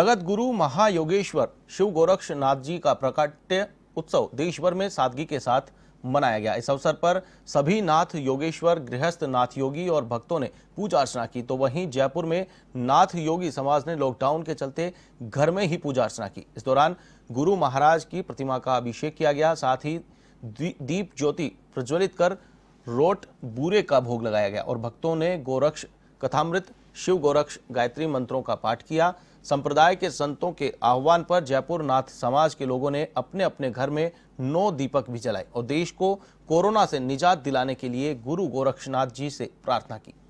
जगत गुरु महायोगेश्वर शिव गोरक्षनाथ जी का प्रकट्य उत्सव देश भर में सादगी के साथ मनाया गया इस अवसर पर सभी नाथ योगेश्वर गृहस्थ नाथ योगी और भक्तों ने पूजा अर्चना की तो वहीं जयपुर में नाथ योगी समाज ने लॉकडाउन के चलते घर में ही पूजा अर्चना की इस दौरान गुरु महाराज की प्रतिमा का अभिषेक किया गया साथ ही दीप ज्योति प्रज्वलित कर रोट बूरे का भोग लगाया गया और भक्तों ने गोरक्ष कथामृत शिव गोरक्ष गायत्री मंत्रों का पाठ किया संप्रदाय के संतों के आह्वान पर जयपुर नाथ समाज के लोगों ने अपने अपने घर में नौ दीपक भी जलाए और देश को कोरोना से निजात दिलाने के लिए गुरु गोरक्षनाथ जी से प्रार्थना की